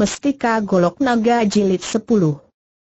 Mestika Golok Naga Jilid 10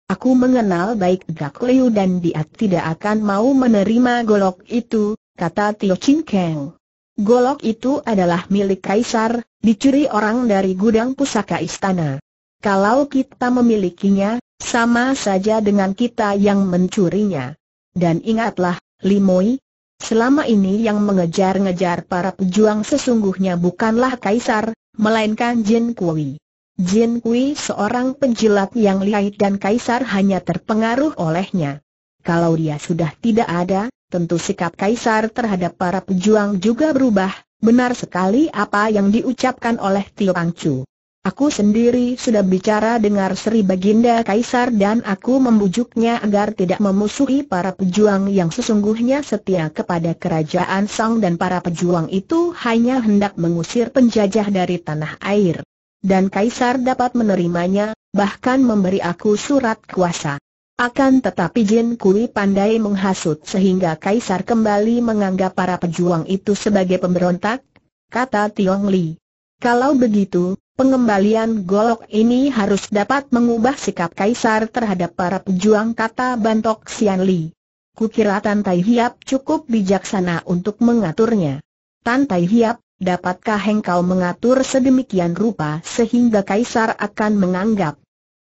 Aku mengenal baik Gak Liu dan dia tidak akan mau menerima golok itu, kata Tio Chin Kang. Golok itu adalah milik kaisar, dicuri orang dari gudang pusaka istana. Kalau kita memilikinya, sama saja dengan kita yang mencurinya. Dan ingatlah, Limoi, selama ini yang mengejar-ngejar para pejuang sesungguhnya bukanlah kaisar, melainkan Jin Kui. Jin Kui seorang penjilat yang lihai dan kaisar hanya terpengaruh olehnya. Kalau dia sudah tidak ada, tentu sikap kaisar terhadap para pejuang juga berubah, benar sekali apa yang diucapkan oleh Tio Chu. Aku sendiri sudah bicara dengan Sri Baginda Kaisar dan aku membujuknya agar tidak memusuhi para pejuang yang sesungguhnya setia kepada kerajaan Song dan para pejuang itu hanya hendak mengusir penjajah dari tanah air dan Kaisar dapat menerimanya, bahkan memberi aku surat kuasa. Akan tetapi Jin Kui pandai menghasut sehingga Kaisar kembali menganggap para pejuang itu sebagai pemberontak, kata Tiong Li. Kalau begitu, pengembalian golok ini harus dapat mengubah sikap Kaisar terhadap para pejuang kata Bantok Xian Li. Kukira Tantai Hiap cukup bijaksana untuk mengaturnya. Tantai Hiap, Dapatkah engkau mengatur sedemikian rupa sehingga Kaisar akan menganggap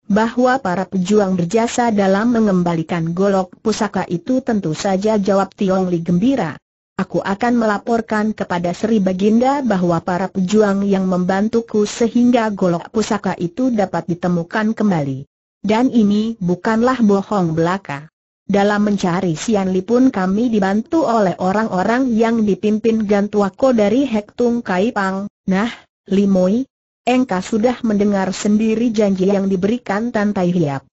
bahwa para pejuang berjasa dalam mengembalikan golok pusaka itu tentu saja jawab Tiong Li gembira. Aku akan melaporkan kepada Sri Baginda bahwa para pejuang yang membantuku sehingga golok pusaka itu dapat ditemukan kembali. Dan ini bukanlah bohong belaka. Dalam mencari Sian Li pun kami dibantu oleh orang-orang yang dipimpin Gantuako dari Hektung Pang. Nah, Limoi, engkau sudah mendengar sendiri janji yang diberikan Tan Tai Hiap.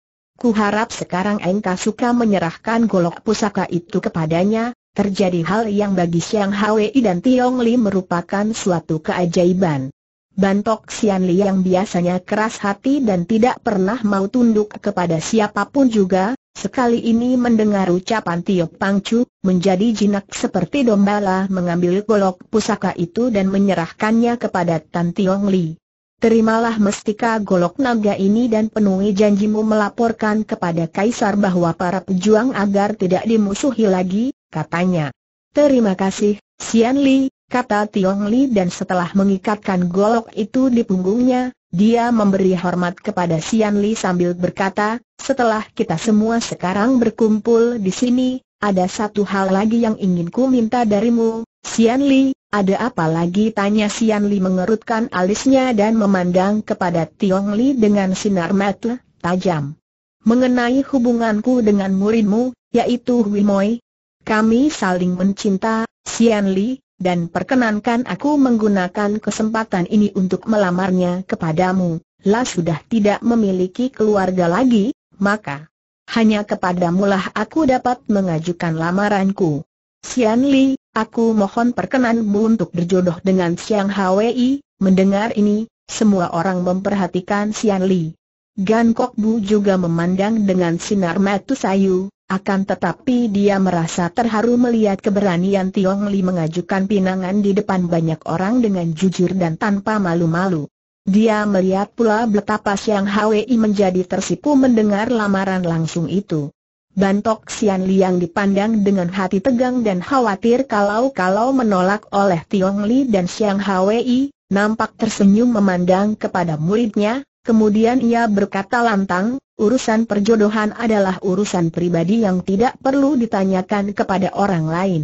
harap sekarang engkau suka menyerahkan golok pusaka itu kepadanya, terjadi hal yang bagi Siang Hwei dan Tiong Li merupakan suatu keajaiban. Bantok Sian Li yang biasanya keras hati dan tidak pernah mau tunduk kepada siapapun juga, Sekali ini mendengar ucapan Tio Pangcu, menjadi jinak seperti dombala mengambil golok pusaka itu dan menyerahkannya kepada Tan Tiong Li. Terimalah mestika golok naga ini dan penuhi janjimu melaporkan kepada Kaisar bahwa para pejuang agar tidak dimusuhi lagi, katanya. Terima kasih, Xian Li, kata Tiong Li dan setelah mengikatkan golok itu di punggungnya, dia memberi hormat kepada Sian Li sambil berkata, setelah kita semua sekarang berkumpul di sini, ada satu hal lagi yang ingin ku minta darimu, Sian Li, ada apa lagi? Tanya Sian Li mengerutkan alisnya dan memandang kepada Tiong Li dengan sinar mata tajam. Mengenai hubunganku dengan muridmu, yaitu Hui Moi, kami saling mencinta, Sian Li, dan perkenankan aku menggunakan kesempatan ini untuk melamarnya kepadamu, La sudah tidak memiliki keluarga lagi, maka hanya kepadamulah aku dapat mengajukan lamaranku. Sian Li, aku mohon perkenanmu untuk berjodoh dengan Xiang Hwei. mendengar ini, semua orang memperhatikan Sian Li. Gan Kok Bu juga memandang dengan sinar mata sayu, akan tetapi dia merasa terharu melihat keberanian Tiong Li mengajukan pinangan di depan banyak orang dengan jujur dan tanpa malu-malu. Dia melihat pula betapa Siang Hwi menjadi tersipu mendengar lamaran langsung itu. Bantok Sian Liang dipandang dengan hati tegang dan khawatir kalau-kalau menolak oleh Tiong Li dan Siang Hwi, nampak tersenyum memandang kepada muridnya, Kemudian ia berkata lantang, urusan perjodohan adalah urusan pribadi yang tidak perlu ditanyakan kepada orang lain.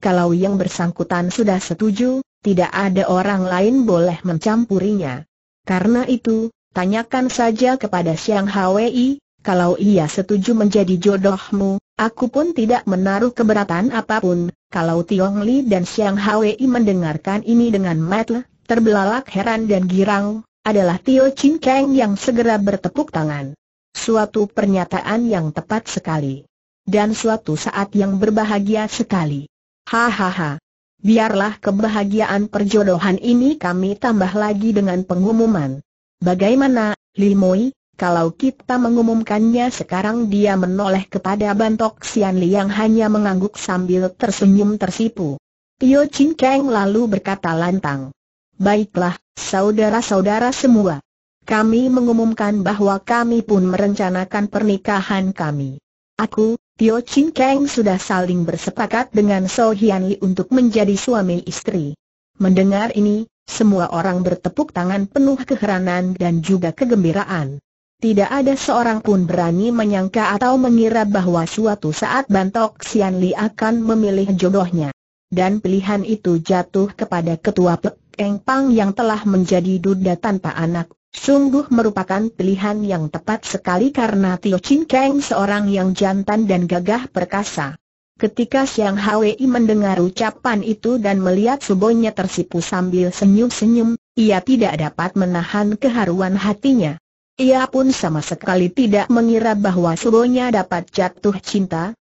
Kalau yang bersangkutan sudah setuju, tidak ada orang lain boleh mencampurinya. Karena itu, tanyakan saja kepada Siang Hwi, kalau ia setuju menjadi jodohmu, aku pun tidak menaruh keberatan apapun. Kalau Tiong Li dan Siang Hwi mendengarkan ini dengan mata terbelalak heran dan girang, adalah Tio Chin Kang yang segera bertepuk tangan. Suatu pernyataan yang tepat sekali. Dan suatu saat yang berbahagia sekali. Hahaha. Biarlah kebahagiaan perjodohan ini kami tambah lagi dengan pengumuman. Bagaimana, Limoi, kalau kita mengumumkannya sekarang dia menoleh kepada Bantok Sian Li yang hanya mengangguk sambil tersenyum tersipu. Tio Chin Kang lalu berkata lantang. Baiklah, saudara-saudara semua. Kami mengumumkan bahwa kami pun merencanakan pernikahan kami. Aku, Tio Chin Kang sudah saling bersepakat dengan So Hian Li untuk menjadi suami istri. Mendengar ini, semua orang bertepuk tangan penuh keheranan dan juga kegembiraan. Tidak ada seorang pun berani menyangka atau mengira bahwa suatu saat Bantok Sian Li akan memilih jodohnya dan pilihan itu jatuh kepada ketua Pek Pang yang telah menjadi duda tanpa anak. Sungguh merupakan pilihan yang tepat sekali karena Tio Chin Kang seorang yang jantan dan gagah perkasa. Ketika Siang Hwi mendengar ucapan itu dan melihat subonya tersipu sambil senyum-senyum, ia tidak dapat menahan keharuan hatinya. Ia pun sama sekali tidak mengira bahwa subonya dapat jatuh cinta,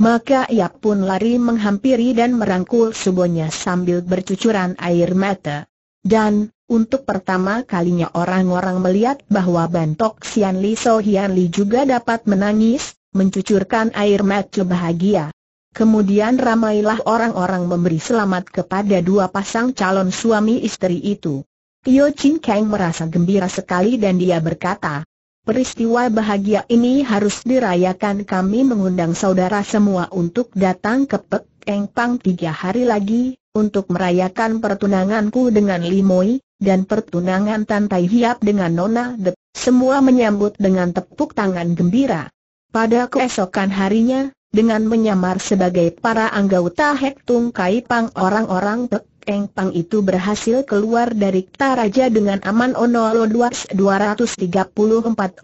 maka ia pun lari menghampiri dan merangkul subonya sambil bercucuran air mata. Dan, untuk pertama kalinya orang-orang melihat bahwa Bantok Sian Li So Hian Li juga dapat menangis, mencucurkan air mata bahagia. Kemudian ramailah orang-orang memberi selamat kepada dua pasang calon suami istri itu. Tio Ching Kang merasa gembira sekali dan dia berkata, Peristiwa bahagia ini harus dirayakan kami mengundang saudara semua untuk datang ke Pek Eng Pang tiga hari lagi, untuk merayakan pertunanganku dengan Limoi, dan pertunangan Tantai Hiap dengan Nona Dep. Semua menyambut dengan tepuk tangan gembira. Pada keesokan harinya, dengan menyamar sebagai para anggota Hek Kai Pang orang-orang Pek Eng Pang itu berhasil keluar dari Taraja dengan aman Onolo 234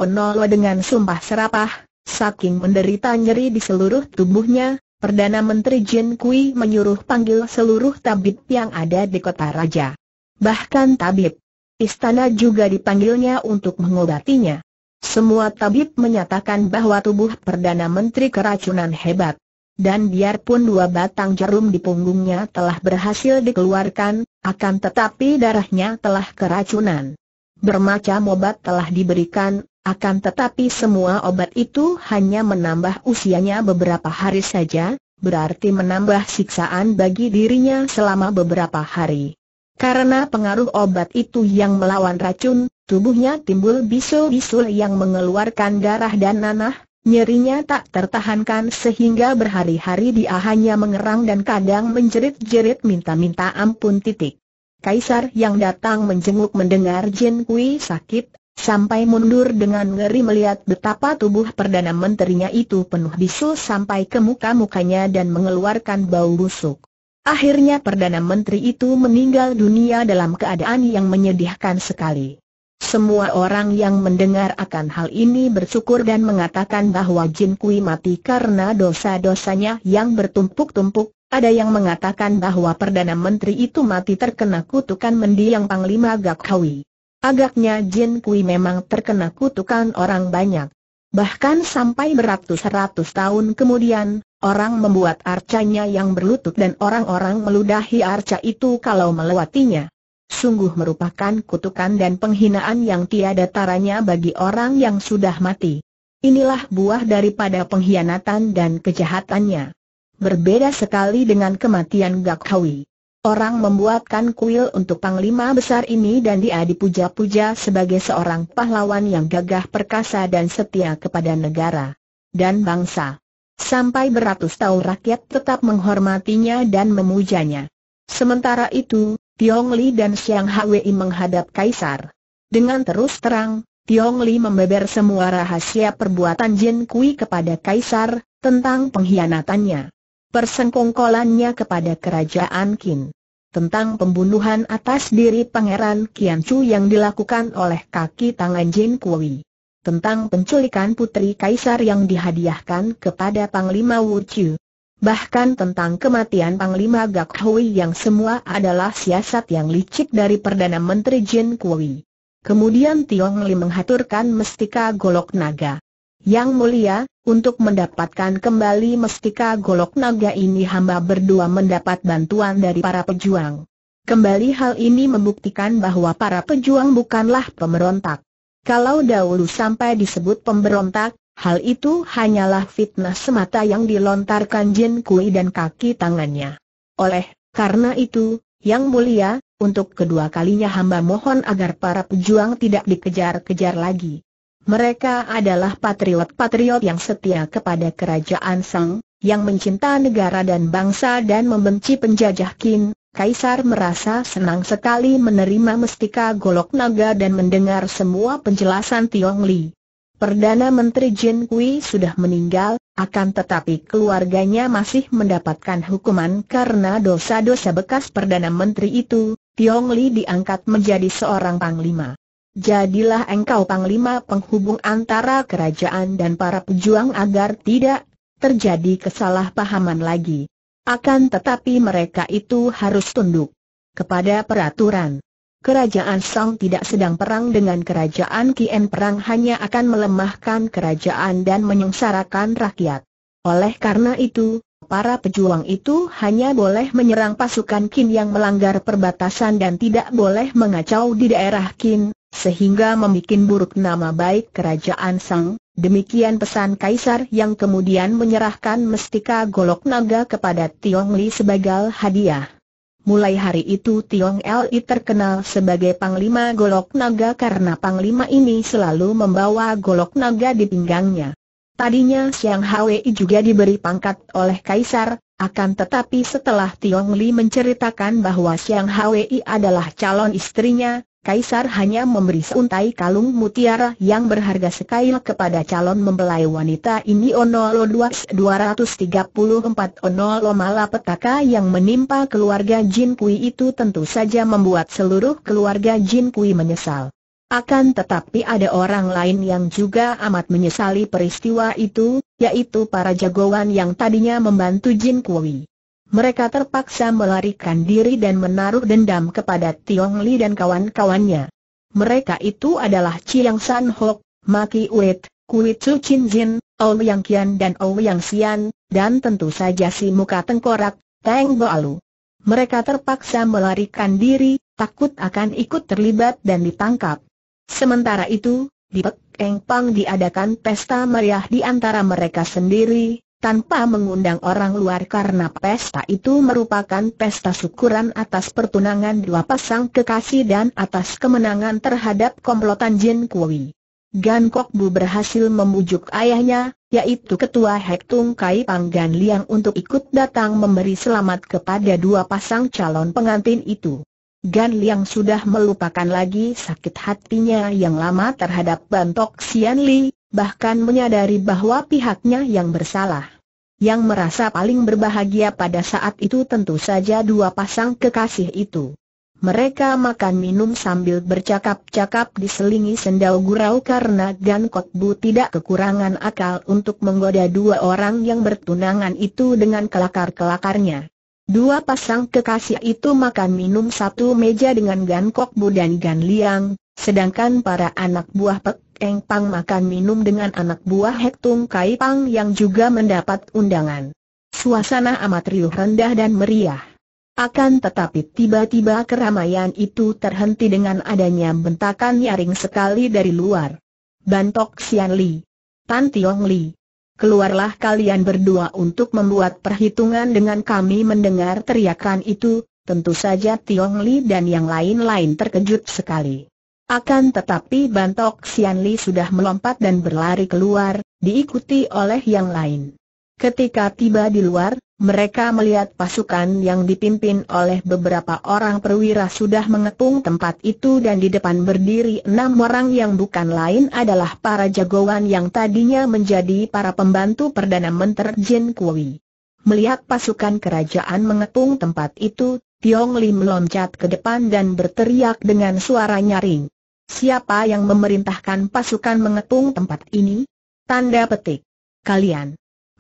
Onolo dengan sumpah serapah, saking menderita nyeri di seluruh tubuhnya, Perdana Menteri Jin Kui menyuruh panggil seluruh tabib yang ada di kota raja. Bahkan tabib istana juga dipanggilnya untuk mengobatinya. Semua tabib menyatakan bahwa tubuh Perdana Menteri keracunan hebat dan biarpun dua batang jarum di punggungnya telah berhasil dikeluarkan, akan tetapi darahnya telah keracunan. Bermacam obat telah diberikan, akan tetapi semua obat itu hanya menambah usianya beberapa hari saja, berarti menambah siksaan bagi dirinya selama beberapa hari. Karena pengaruh obat itu yang melawan racun, tubuhnya timbul bisul-bisul yang mengeluarkan darah dan nanah, Nyerinya tak tertahankan sehingga berhari-hari dia hanya mengerang dan kadang menjerit-jerit minta-minta ampun titik. Kaisar yang datang menjenguk mendengar Jin Kui sakit, sampai mundur dengan ngeri melihat betapa tubuh Perdana Menterinya itu penuh bisul sampai ke muka-mukanya dan mengeluarkan bau busuk. Akhirnya Perdana Menteri itu meninggal dunia dalam keadaan yang menyedihkan sekali. Semua orang yang mendengar akan hal ini bersyukur dan mengatakan bahwa Jin Kui mati karena dosa-dosanya yang bertumpuk-tumpuk. Ada yang mengatakan bahwa Perdana Menteri itu mati terkena kutukan mendiang Panglima Gakhawi. Agaknya Jin Kui memang terkena kutukan orang banyak. Bahkan sampai beratus-ratus tahun kemudian, orang membuat arcanya yang berlutut dan orang-orang meludahi arca itu kalau melewatinya sungguh merupakan kutukan dan penghinaan yang tiada taranya bagi orang yang sudah mati. Inilah buah daripada pengkhianatan dan kejahatannya. Berbeda sekali dengan kematian Gak Orang membuatkan kuil untuk panglima besar ini dan dia dipuja-puja sebagai seorang pahlawan yang gagah perkasa dan setia kepada negara dan bangsa. Sampai beratus tahun rakyat tetap menghormatinya dan memujanya. Sementara itu, Tiong Li dan Xiang Hwi menghadap Kaisar. Dengan terus terang, Tiong Li membeber semua rahasia perbuatan Jin Kui kepada Kaisar, tentang pengkhianatannya. Persengkongkolannya kepada kerajaan Qin. Tentang pembunuhan atas diri Pangeran Qian Chu yang dilakukan oleh kaki tangan Jin Kui. Tentang penculikan putri Kaisar yang dihadiahkan kepada Panglima Wu Chu. Bahkan tentang kematian Panglima Gak Hui yang semua adalah siasat yang licik dari Perdana Menteri Jin Kui. Kemudian Tiong Li menghaturkan mestika golok naga. Yang mulia, untuk mendapatkan kembali mestika golok naga ini hamba berdua mendapat bantuan dari para pejuang. Kembali hal ini membuktikan bahwa para pejuang bukanlah pemberontak. Kalau dahulu sampai disebut pemberontak, Hal itu hanyalah fitnah semata yang dilontarkan Jin Kui dan kaki tangannya. Oleh karena itu, Yang Mulia, untuk kedua kalinya hamba mohon agar para pejuang tidak dikejar-kejar lagi. Mereka adalah patriot-patriot yang setia kepada kerajaan Sang, yang mencinta negara dan bangsa dan membenci penjajah Qin. Kaisar merasa senang sekali menerima mestika golok naga dan mendengar semua penjelasan Tiong Li. Perdana Menteri Jin Kui sudah meninggal, akan tetapi keluarganya masih mendapatkan hukuman karena dosa-dosa bekas Perdana Menteri itu, Tiong Li diangkat menjadi seorang panglima. Jadilah engkau panglima penghubung antara kerajaan dan para pejuang agar tidak terjadi kesalahpahaman lagi. Akan tetapi mereka itu harus tunduk kepada peraturan kerajaan Song tidak sedang perang dengan kerajaan Kien perang hanya akan melemahkan kerajaan dan menyengsarakan rakyat. Oleh karena itu, para pejuang itu hanya boleh menyerang pasukan Qin yang melanggar perbatasan dan tidak boleh mengacau di daerah Qin, sehingga membuat buruk nama baik kerajaan Song. Demikian pesan Kaisar yang kemudian menyerahkan mestika golok naga kepada Tiong Li sebagai hadiah. Mulai hari itu Tiong Li terkenal sebagai Panglima Golok Naga karena Panglima ini selalu membawa golok naga di pinggangnya. Tadinya Siang Hwi juga diberi pangkat oleh Kaisar, akan tetapi setelah Tiong Li menceritakan bahwa Siang Hwi adalah calon istrinya, Kaisar hanya memberi seuntai kalung mutiara yang berharga sekail kepada calon membelai wanita ini Onolo 234 Onolo malapetaka yang menimpa keluarga Jin Kui itu tentu saja membuat seluruh keluarga Jin Kui menyesal. Akan tetapi ada orang lain yang juga amat menyesali peristiwa itu, yaitu para jagoan yang tadinya membantu Jin Kui mereka terpaksa melarikan diri dan menaruh dendam kepada Tiong Li dan kawan-kawannya. Mereka itu adalah Chiang San Hok, Maki Uit, Kui Chu Chin Jin, Ouyang Kian dan Ouyang Xian, dan tentu saja si muka tengkorak, Teng Boalu. Mereka terpaksa melarikan diri, takut akan ikut terlibat dan ditangkap. Sementara itu, di Pek Eng Pang diadakan pesta meriah di antara mereka sendiri, tanpa mengundang orang luar karena pesta itu merupakan pesta syukuran atas pertunangan dua pasang kekasih dan atas kemenangan terhadap komplotan Jin Kui. Gan Kok Bu berhasil membujuk ayahnya, yaitu ketua Hek Tung Kai Pang Gan Liang untuk ikut datang memberi selamat kepada dua pasang calon pengantin itu. Gan Liang sudah melupakan lagi sakit hatinya yang lama terhadap Bantok Sian Li, bahkan menyadari bahwa pihaknya yang bersalah. Yang merasa paling berbahagia pada saat itu tentu saja dua pasang kekasih itu. Mereka makan minum sambil bercakap-cakap diselingi sendal gurau karena Gan Kok Bu tidak kekurangan akal untuk menggoda dua orang yang bertunangan itu dengan kelakar-kelakarnya. Dua pasang kekasih itu makan minum satu meja dengan Gan Kok Bu dan Gan Liang, sedangkan para anak buah Pek Eng Pang makan minum dengan anak buah Hektung Kai Pang yang juga mendapat undangan. Suasana amat riuh rendah dan meriah. Akan tetapi tiba-tiba keramaian itu terhenti dengan adanya bentakan nyaring sekali dari luar. Bantok Sian Li. Tan Tiong Li. Keluarlah kalian berdua untuk membuat perhitungan dengan kami mendengar teriakan itu, tentu saja Tiong Li dan yang lain-lain terkejut sekali. Akan tetapi Bantok Sian Li sudah melompat dan berlari keluar, diikuti oleh yang lain. Ketika tiba di luar, mereka melihat pasukan yang dipimpin oleh beberapa orang perwira sudah mengepung tempat itu dan di depan berdiri enam orang yang bukan lain adalah para jagoan yang tadinya menjadi para pembantu Perdana Menteri Jin Kui. Melihat pasukan kerajaan mengepung tempat itu, Tiong Li meloncat ke depan dan berteriak dengan suara nyaring. Siapa yang memerintahkan pasukan mengepung tempat ini? Tanda petik. Kalian.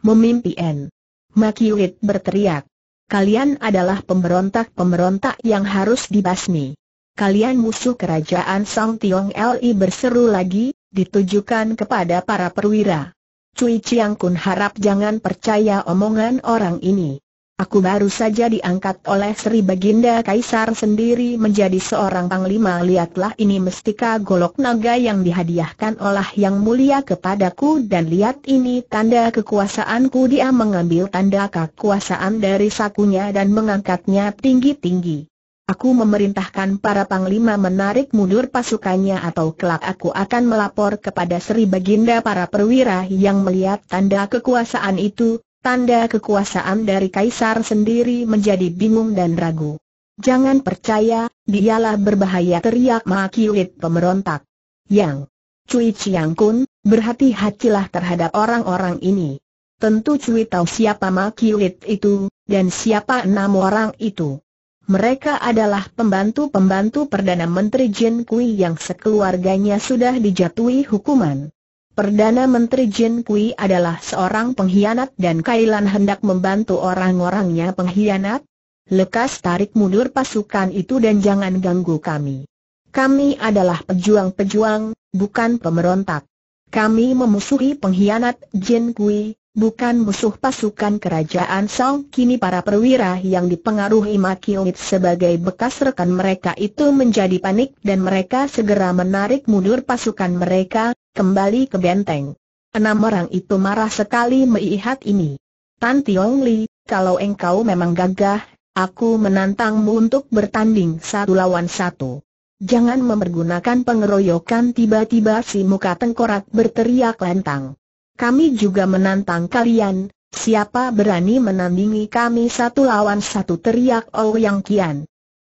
Memimpi N. Makiwit berteriak. Kalian adalah pemberontak-pemberontak yang harus dibasmi. Kalian musuh kerajaan Song Tiong Li berseru lagi, ditujukan kepada para perwira. Cui Chiang Kun harap jangan percaya omongan orang ini. Aku baru saja diangkat oleh Sri Baginda Kaisar sendiri menjadi seorang panglima Lihatlah ini mestika golok naga yang dihadiahkan oleh yang mulia kepadaku Dan lihat ini tanda kekuasaanku Dia mengambil tanda kekuasaan dari sakunya dan mengangkatnya tinggi-tinggi Aku memerintahkan para panglima menarik mundur pasukannya atau kelak aku akan melapor kepada Sri Baginda para perwira yang melihat tanda kekuasaan itu Tanda kekuasaan dari kaisar sendiri menjadi bingung dan ragu. Jangan percaya, dialah berbahaya teriak Ma pemberontak. Yang Cui Chiang Kun, berhati-hatilah terhadap orang-orang ini. Tentu Cui tahu siapa Ma itu, dan siapa enam orang itu. Mereka adalah pembantu-pembantu Perdana Menteri Jin Kui yang sekeluarganya sudah dijatuhi hukuman. Perdana Menteri Jin Kui adalah seorang pengkhianat dan Kailan hendak membantu orang-orangnya pengkhianat? Lekas tarik mundur pasukan itu dan jangan ganggu kami. Kami adalah pejuang-pejuang, bukan pemberontak. Kami memusuhi pengkhianat Jin Kui, bukan musuh pasukan kerajaan Song. Kini para perwira yang dipengaruhi Makiungit sebagai bekas rekan mereka itu menjadi panik dan mereka segera menarik mundur pasukan mereka, kembali ke benteng. Enam orang itu marah sekali melihat ini. Tan Tiong Li, kalau engkau memang gagah, aku menantangmu untuk bertanding satu lawan satu. Jangan memergunakan pengeroyokan tiba-tiba si muka tengkorak berteriak lantang kami juga menantang kalian, siapa berani menandingi kami satu lawan satu teriak Yang Kian.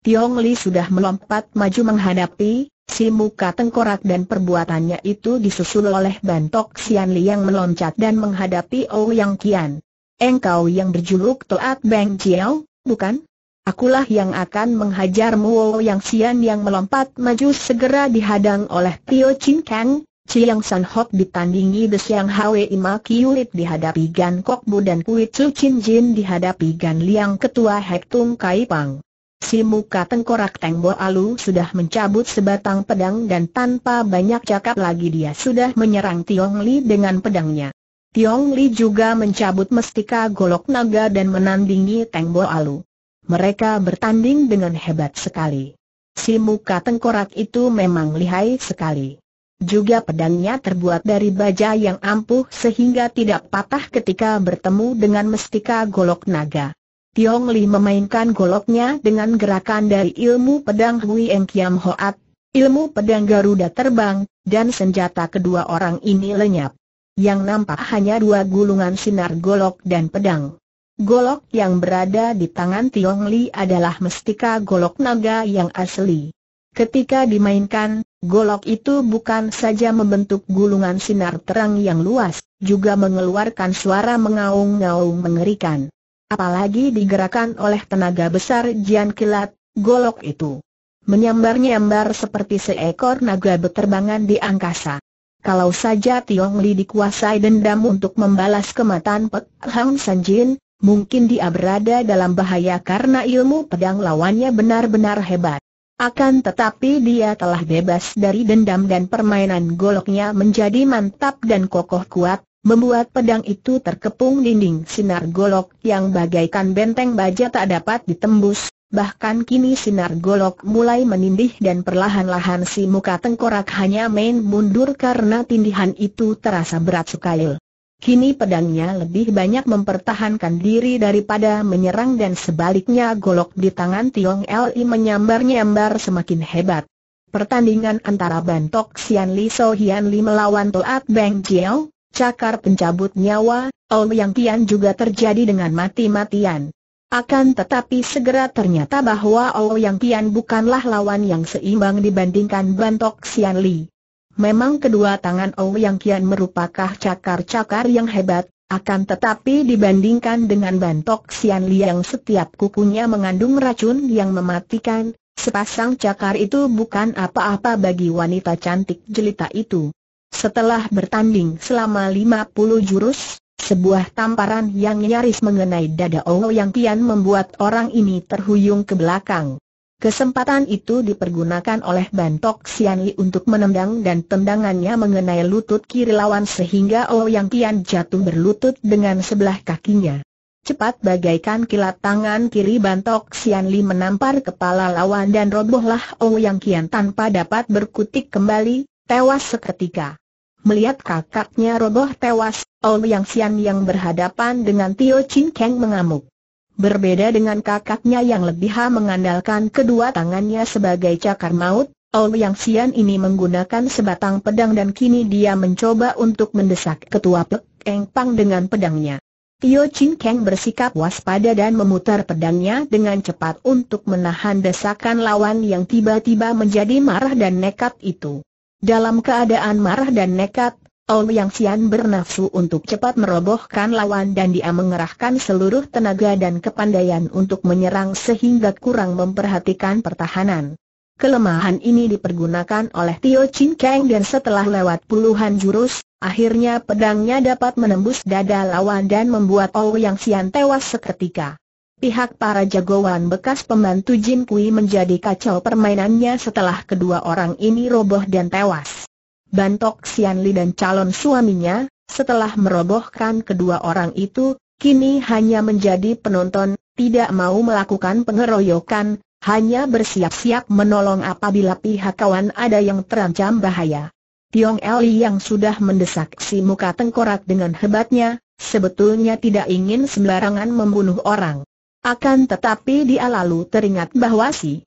Tiong Li sudah melompat maju menghadapi, si muka tengkorak dan perbuatannya itu disusul oleh Bantok Xian Li yang meloncat dan menghadapi Yang Kian. Engkau yang berjuluk Toat Beng Jiao, bukan? Akulah yang akan menghajarmu Yang Sian yang melompat maju segera dihadang oleh Tio Chin Kang, Chiang San Hok ditandingi The Siang Hwe Ima Kiulit dihadapi Gan Kok Bu dan Kui Chu Chin Jin dihadapi Gan Liang Ketua Hek Tung Kai Pang. Si muka tengkorak Bo Alu sudah mencabut sebatang pedang dan tanpa banyak cakap lagi dia sudah menyerang Tiong Li dengan pedangnya. Tiong Li juga mencabut mestika golok naga dan menandingi Teng Bo Alu. Mereka bertanding dengan hebat sekali. Si muka tengkorak itu memang lihai sekali. Juga pedangnya terbuat dari baja yang ampuh sehingga tidak patah ketika bertemu dengan mestika golok naga. Tiong Li memainkan goloknya dengan gerakan dari ilmu pedang Hui Eng Kiam Hoat, ilmu pedang Garuda Terbang, dan senjata kedua orang ini lenyap. Yang nampak hanya dua gulungan sinar golok dan pedang. Golok yang berada di tangan Tiong Li adalah mestika golok naga yang asli. Ketika dimainkan, Golok itu bukan saja membentuk gulungan sinar terang yang luas, juga mengeluarkan suara mengaung-ngaung mengerikan. Apalagi digerakkan oleh tenaga besar Jian Kilat, golok itu menyambar-nyambar seperti seekor naga beterbangan di angkasa. Kalau saja Tiong Li dikuasai dendam untuk membalas kematian Pek Hang Jin, mungkin dia berada dalam bahaya karena ilmu pedang lawannya benar-benar hebat. Akan tetapi dia telah bebas dari dendam dan permainan goloknya menjadi mantap dan kokoh kuat, membuat pedang itu terkepung dinding sinar golok yang bagaikan benteng baja tak dapat ditembus. Bahkan kini sinar golok mulai menindih dan perlahan-lahan si muka tengkorak hanya main mundur karena tindihan itu terasa berat sekali. Kini pedangnya lebih banyak mempertahankan diri daripada menyerang dan sebaliknya golok di tangan Tiong Li menyambar-nyambar semakin hebat. Pertandingan antara Bantok Xian Li So Hian Li melawan Toat Beng Jiao, cakar pencabut nyawa, Yang Kian juga terjadi dengan mati-matian. Akan tetapi segera ternyata bahwa Yang Kian bukanlah lawan yang seimbang dibandingkan Bantok Xian Li. Memang kedua tangan Ou oh Yang Kian merupakan cakar-cakar yang hebat, akan tetapi dibandingkan dengan bantok Xian Liang setiap kukunya mengandung racun yang mematikan, sepasang cakar itu bukan apa-apa bagi wanita cantik jelita itu. Setelah bertanding selama 50 jurus, sebuah tamparan yang nyaris mengenai dada Ou oh Yang Kian membuat orang ini terhuyung ke belakang. Kesempatan itu dipergunakan oleh Bantok Xianli untuk menendang dan tendangannya mengenai lutut kiri lawan sehingga Ouyang oh Tian jatuh berlutut dengan sebelah kakinya. Cepat bagaikan kilat tangan kiri Bantok Xianli menampar kepala lawan dan robohlah Ouyang oh Kian tanpa dapat berkutik kembali, tewas seketika. Melihat kakaknya roboh tewas, Ouyang oh Sian yang berhadapan dengan Tio Chin Keng mengamuk. Berbeda dengan kakaknya yang lebih mengandalkan kedua tangannya sebagai cakar maut, Ou Yang Xian ini menggunakan sebatang pedang dan kini dia mencoba untuk mendesak ketua Pek Eng Pang dengan pedangnya. Tio Chin Kang bersikap waspada dan memutar pedangnya dengan cepat untuk menahan desakan lawan yang tiba-tiba menjadi marah dan nekat itu. Dalam keadaan marah dan nekat, yang Xian bernafsu untuk cepat merobohkan lawan dan dia mengerahkan seluruh tenaga dan kepandaian untuk menyerang sehingga kurang memperhatikan pertahanan. Kelemahan ini dipergunakan oleh Tio Chin Kang dan setelah lewat puluhan jurus, akhirnya pedangnya dapat menembus dada lawan dan membuat Yang Xian tewas seketika. Pihak para jagoan bekas pembantu Jin Kui menjadi kacau permainannya setelah kedua orang ini roboh dan tewas. Bantok Sianli dan calon suaminya, setelah merobohkan kedua orang itu, kini hanya menjadi penonton, tidak mau melakukan pengeroyokan, hanya bersiap-siap menolong apabila pihak kawan ada yang terancam bahaya. Tiong Eli yang sudah mendesak si muka tengkorak dengan hebatnya, sebetulnya tidak ingin sembarangan membunuh orang. Akan tetapi dia lalu teringat bahwa si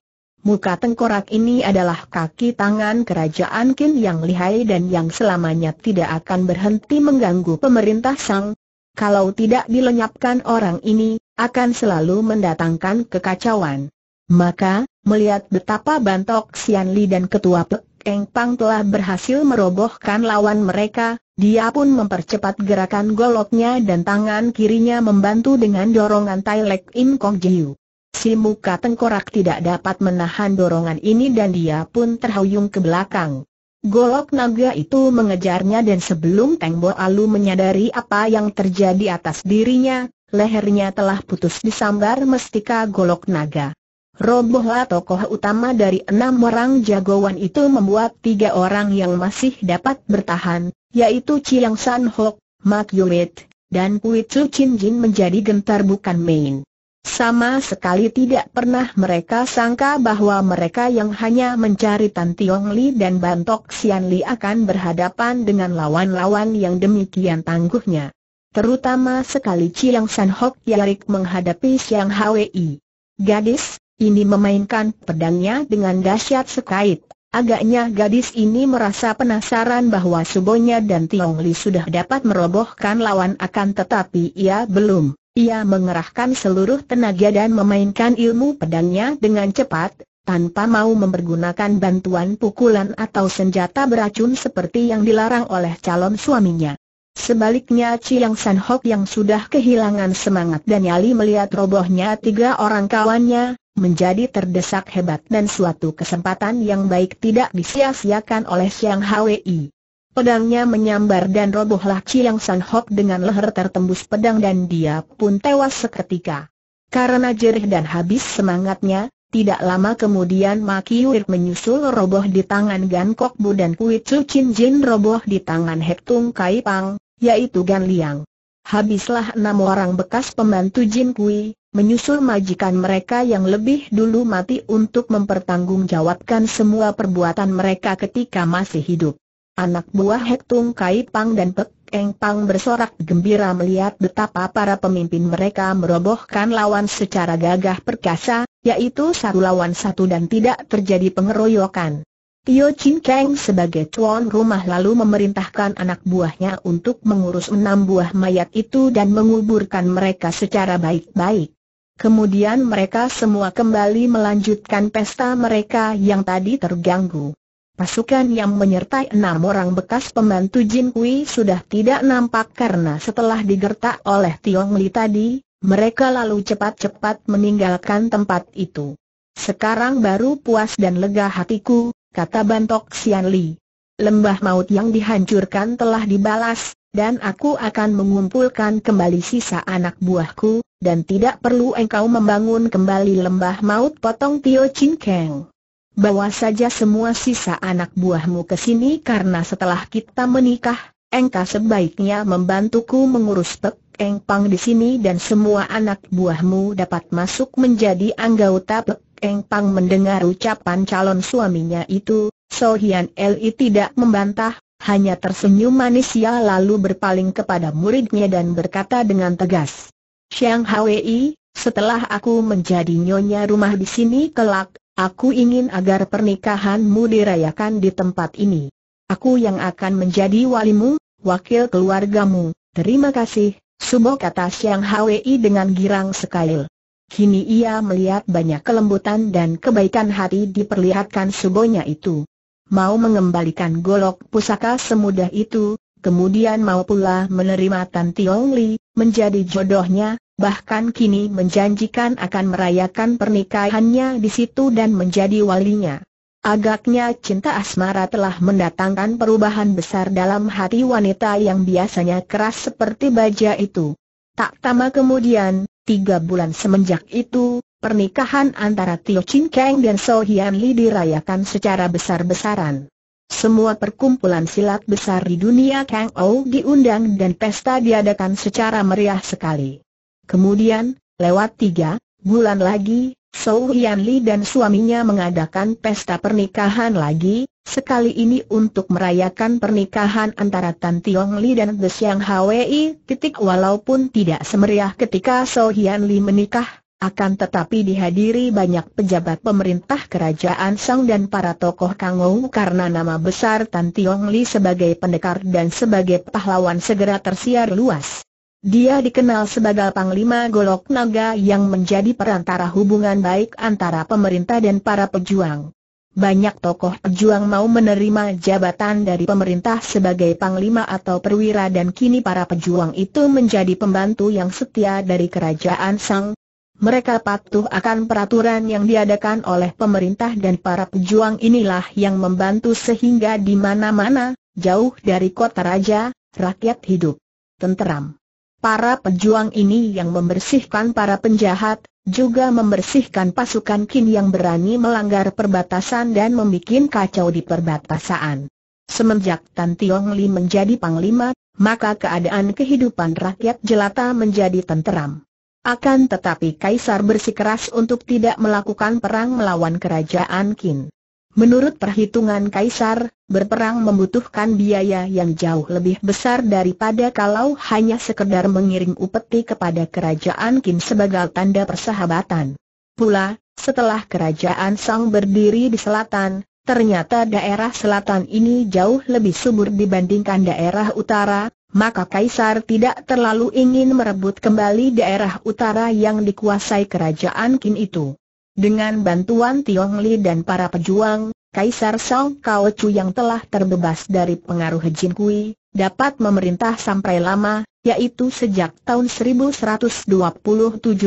muka tengkorak ini adalah kaki tangan kerajaan Qin yang lihai dan yang selamanya tidak akan berhenti mengganggu pemerintah Sang. Kalau tidak dilenyapkan orang ini, akan selalu mendatangkan kekacauan. Maka, melihat betapa Bantok Sian Li dan Ketua Pek Pang telah berhasil merobohkan lawan mereka, dia pun mempercepat gerakan goloknya dan tangan kirinya membantu dengan dorongan Tai Lek Im Kong Jiu. Si muka tengkorak tidak dapat menahan dorongan ini dan dia pun terhuyung ke belakang. Golok naga itu mengejarnya dan sebelum Teng Alu menyadari apa yang terjadi atas dirinya, lehernya telah putus disambar mestika golok naga. Robohlah tokoh utama dari enam orang jagoan itu membuat tiga orang yang masih dapat bertahan, yaitu Chiang San Hok, Mak Yuet, dan Kui Chu Chin Jin menjadi gentar bukan main. Sama sekali tidak pernah mereka sangka bahwa mereka yang hanya mencari Tan Tiong Li dan Bantok Sian Li akan berhadapan dengan lawan-lawan yang demikian tangguhnya. Terutama sekali Chiang San Hok Yarik menghadapi Siang Hwi. Gadis, ini memainkan pedangnya dengan dahsyat sekait. Agaknya gadis ini merasa penasaran bahwa subonya dan Tiong Li sudah dapat merobohkan lawan akan tetapi ia belum. Ia mengerahkan seluruh tenaga dan memainkan ilmu pedangnya dengan cepat, tanpa mau mempergunakan bantuan pukulan atau senjata beracun seperti yang dilarang oleh calon suaminya. Sebaliknya Chiang San Hok yang sudah kehilangan semangat dan nyali melihat robohnya tiga orang kawannya, menjadi terdesak hebat dan suatu kesempatan yang baik tidak disia-siakan oleh Chiang Hwi. Pedangnya menyambar dan robohlah Chiang San Hok dengan leher tertembus pedang dan dia pun tewas seketika. Karena jerih dan habis semangatnya, tidak lama kemudian Maki Uir menyusul roboh di tangan Gan Kok Bu dan Kui Chu Chin Jin roboh di tangan Hek Tung Kai Pang, yaitu Gan Liang. Habislah enam orang bekas pembantu Jin Kui, menyusul majikan mereka yang lebih dulu mati untuk mempertanggungjawabkan semua perbuatan mereka ketika masih hidup. Anak buah Hektung Tung Kai Pang dan Pek Eng Pang bersorak gembira melihat betapa para pemimpin mereka merobohkan lawan secara gagah perkasa, yaitu satu lawan satu dan tidak terjadi pengeroyokan. Tio Chin Kang sebagai tuan rumah lalu memerintahkan anak buahnya untuk mengurus enam buah mayat itu dan menguburkan mereka secara baik-baik. Kemudian mereka semua kembali melanjutkan pesta mereka yang tadi terganggu. Pasukan yang menyertai enam orang bekas pembantu Jin Kui sudah tidak nampak karena setelah digertak oleh Tiong Li tadi, mereka lalu cepat-cepat meninggalkan tempat itu. Sekarang baru puas dan lega hatiku, kata Bantok Xian Li. Lembah maut yang dihancurkan telah dibalas, dan aku akan mengumpulkan kembali sisa anak buahku, dan tidak perlu engkau membangun kembali lembah maut potong Tio Chin Keng bawa saja semua sisa anak buahmu ke sini karena setelah kita menikah, engkau sebaiknya membantuku mengurus Pek Eng Pang di sini dan semua anak buahmu dapat masuk menjadi anggota Pek Eng Pang mendengar ucapan calon suaminya itu, So Hian Li tidak membantah, hanya tersenyum manis ia lalu berpaling kepada muridnya dan berkata dengan tegas. Xiang Hwi, setelah aku menjadi nyonya rumah di sini kelak, Aku ingin agar pernikahanmu dirayakan di tempat ini. Aku yang akan menjadi walimu, wakil keluargamu. Terima kasih, Subo kata Siang Hwi dengan girang sekali. Kini ia melihat banyak kelembutan dan kebaikan hati diperlihatkan Subonya itu. Mau mengembalikan golok pusaka semudah itu, kemudian mau pula menerima Tan Tiong Li, menjadi jodohnya, bahkan kini menjanjikan akan merayakan pernikahannya di situ dan menjadi walinya. Agaknya cinta asmara telah mendatangkan perubahan besar dalam hati wanita yang biasanya keras seperti baja itu. Tak lama kemudian, tiga bulan semenjak itu, pernikahan antara Tio Chin Kang dan So Hian Li dirayakan secara besar-besaran. Semua perkumpulan silat besar di dunia Kang Ou diundang dan pesta diadakan secara meriah sekali. Kemudian, lewat tiga bulan lagi, Sou Hian Li dan suaminya mengadakan pesta pernikahan lagi, sekali ini untuk merayakan pernikahan antara Tan Tiong Li dan The Xiang Hwi. Titik walaupun tidak semeriah ketika Sou Hian Li menikah, akan tetapi dihadiri banyak pejabat pemerintah kerajaan Song dan para tokoh Kangou karena nama besar Tan Tiong Li sebagai pendekar dan sebagai pahlawan segera tersiar luas. Dia dikenal sebagai Panglima Golok Naga yang menjadi perantara hubungan baik antara pemerintah dan para pejuang. Banyak tokoh pejuang mau menerima jabatan dari pemerintah sebagai Panglima atau perwira dan kini para pejuang itu menjadi pembantu yang setia dari kerajaan Sang. Mereka patuh akan peraturan yang diadakan oleh pemerintah dan para pejuang inilah yang membantu sehingga di mana-mana, jauh dari kota raja, rakyat hidup. Tenteram. Para pejuang ini yang membersihkan para penjahat, juga membersihkan pasukan Qin yang berani melanggar perbatasan dan membuat kacau di perbatasan. Semenjak Tan Tiong Li menjadi panglima, maka keadaan kehidupan rakyat jelata menjadi tenteram. Akan tetapi Kaisar bersikeras untuk tidak melakukan perang melawan kerajaan Qin. Menurut perhitungan Kaisar, berperang membutuhkan biaya yang jauh lebih besar daripada kalau hanya sekedar mengirim upeti kepada kerajaan Kim sebagai tanda persahabatan. Pula, setelah kerajaan Song berdiri di selatan, ternyata daerah selatan ini jauh lebih subur dibandingkan daerah utara, maka Kaisar tidak terlalu ingin merebut kembali daerah utara yang dikuasai kerajaan Kim itu. Dengan bantuan Tiong Li dan para pejuang, Kaisar Song Kao Chu yang telah terbebas dari pengaruh Jin Kui, dapat memerintah sampai lama, yaitu sejak tahun 1127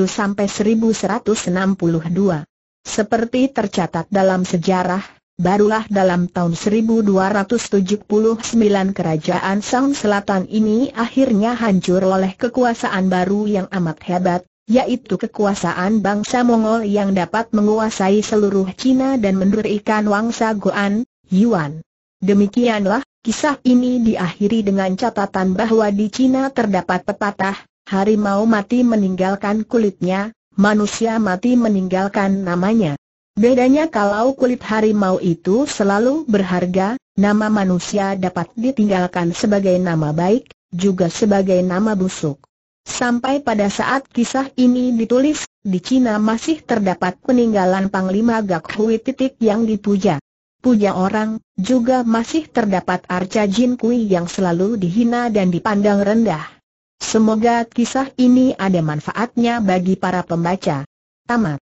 sampai 1162. Seperti tercatat dalam sejarah, barulah dalam tahun 1279 kerajaan Song Selatan ini akhirnya hancur oleh kekuasaan baru yang amat hebat, yaitu kekuasaan bangsa Mongol yang dapat menguasai seluruh Cina dan mendirikan Wangsa Goan, Yuan. Demikianlah, kisah ini diakhiri dengan catatan bahwa di Cina terdapat pepatah, harimau mati meninggalkan kulitnya, manusia mati meninggalkan namanya. Bedanya kalau kulit harimau itu selalu berharga, nama manusia dapat ditinggalkan sebagai nama baik, juga sebagai nama busuk. Sampai pada saat kisah ini ditulis, di Cina masih terdapat peninggalan Panglima Gak Hui titik yang dipuja. Puja orang, juga masih terdapat Arca Jin Kui yang selalu dihina dan dipandang rendah. Semoga kisah ini ada manfaatnya bagi para pembaca. Tamat.